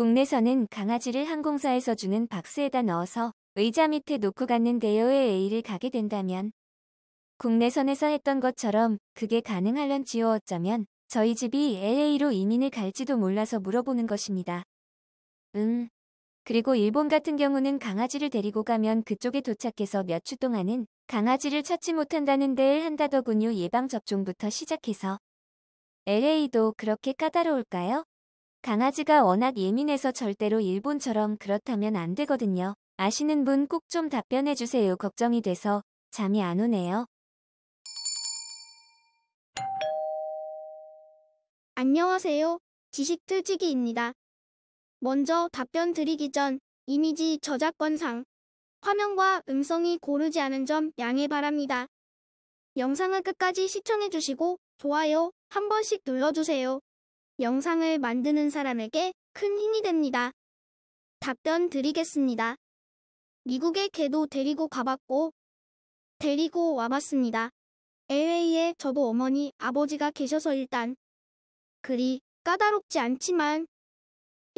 국내선은 강아지를 항공사에서 주는 박스에다 넣어서 의자 밑에 놓고 갔는 대여의 A를 가게 된다면 국내선에서 했던 것처럼 그게 가능할런지요 어쩌면 저희 집이 LA로 이민을 갈지도 몰라서 물어보는 것입니다. 음. 그리고 일본 같은 경우는 강아지를 데리고 가면 그쪽에 도착해서 몇 주 동안은 강아지를 찾지 못한다는 데를 한다더군요 예방접종부터 시작해서. LA도 그렇게 까다로울까요? 강아지가 워낙 예민해서 절대로 일본처럼 그렇다면 안 되거든요. 아시는 분 꼭 좀 답변해주세요. 걱정이 돼서 잠이 안 오네요. 안녕하세요. 지식틀지기입니다. 먼저 답변 드리기 전 이미지 저작권상 화면과 음성이 고르지 않은 점 양해 바랍니다. 영상을 끝까지 시청해주시고 좋아요 한 번씩 눌러주세요. 영상을 만드는 사람에게 큰 힘이 됩니다. 답변 드리겠습니다. 미국의 개도 데리고 가봤고 데리고 와봤습니다. LA에 저도 어머니, 아버지가 계셔서 일단 그리 까다롭지 않지만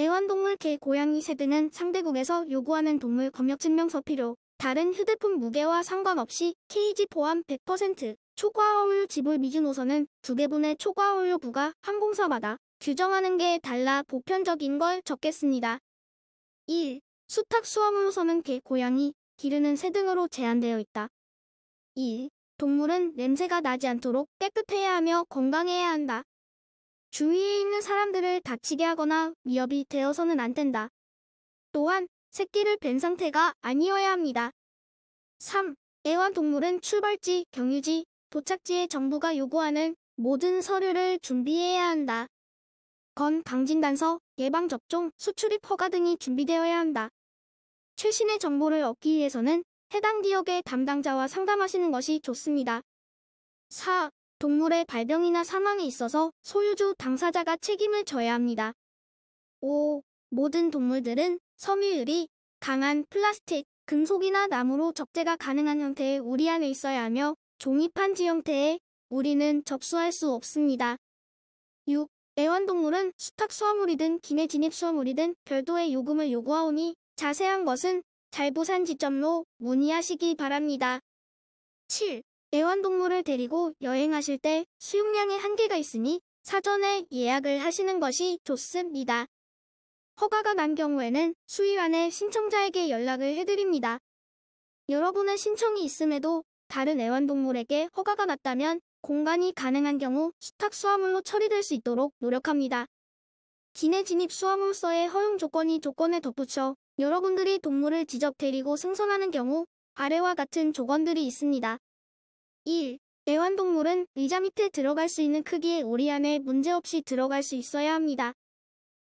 애완동물 개 고양이 세드는 상대국에서 요구하는 동물 검역증명서 필요 다른 휴대폰 무게와 상관없이 케이지 포함 100% 초과허율 지불 미준호선은 2 개분의 초과허율 부가 항공사마다 규정하는 게 달라 보편적인 걸 적겠습니다. 1. 수탁수화물섬는 개, 고양이, 기르는 새 등으로 제한되어 있다. 2. 동물은 냄새가 나지 않도록 깨끗해야 하며 건강해야 한다. 주위에 있는 사람들을 다치게 하거나 위협이 되어서는 안 된다. 또한 새끼를 뵌 상태가 아니어야 합니다. 3. 애완동물은 출발지, 경유지, 도착지에 정부가 요구하는 모든 서류를 준비해야 한다. 건강진단서 예방접종, 수출입 허가 등이 준비되어야 한다. 최신의 정보를 얻기 위해서는 해당 지역의 담당자와 상담하시는 것이 좋습니다. 4. 동물의 발병이나 사망에 있어서 소유주 당사자가 책임을 져야 합니다. 5. 모든 동물들은 섬유율이 강한 플라스틱, 금속이나 나무로 적재가 가능한 형태의 우리 안에 있어야 하며 종이판지 형태에 우리는 접수할 수 없습니다. 6. 애완동물은 수탁 수화물이든 기내 진입 수화물이든 별도의 요금을 요구하오니 자세한 것은 달보산 지점로 문의하시기 바랍니다. 7. 애완동물을 데리고 여행하실 때 수용량에 한계가 있으니 사전에 예약을 하시는 것이 좋습니다. 허가가 난 경우에는 수일 안에 신청자에게 연락을 해드립니다. 여러분의 신청이 있음에도 다른 애완동물에게 허가가 났다면 공간이 가능한 경우 수탁 수화물로 처리될 수 있도록 노력합니다. 기내 진입 수화물서의 허용 조건이 조건에 덧붙여 여러분들이 동물을 지적 데리고 승선하는 경우 아래와 같은 조건들이 있습니다. 1. 애완동물은 의자 밑에 들어갈 수 있는 크기의 오리 안에 문제없이 들어갈 수 있어야 합니다.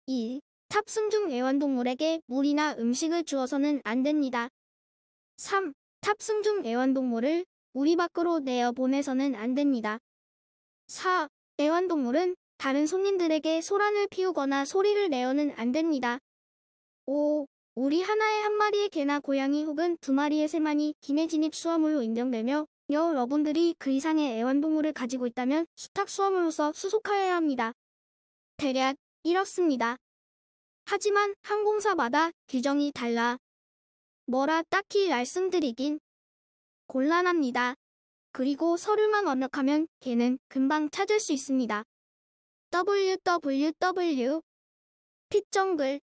2. 탑승 중 애완동물에게 물이나 음식을 주어서는 안 됩니다. 3. 탑승 중 애완동물을 우리 밖으로 내어 보내서는 안 됩니다. 4. 애완동물은 다른 손님들에게 소란을 피우거나 소리를 내어는 안 됩니다. 5. 우리 하나의한 마리의 개나 고양이 혹은 두 마리의 새만이 김해 진입 수화물로 인정되며 여러분들이 그 이상의 애완동물을 가지고 있다면 수탁 수화물로서 수속하여야 합니다. 대략 이렇습니다. 하지만 항공사마다 규정이 달라 뭐라 딱히 말씀드리긴 곤란합니다. 그리고 서류만 완벽하면 걔는 금방 찾을 수 있습니다. www. 핏정글 t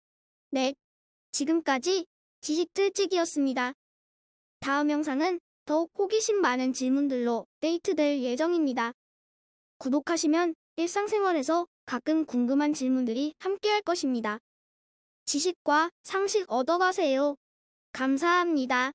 네, 지금까지 지식들찍이었습니다 다음 영상은 더욱 호기심 많은 질문들로 데이트될 예정입니다. 구독하시면 일상생활에서 가끔 궁금한 질문들이 함께할 것입니다. 지식과 상식 얻어가세요. 감사합니다.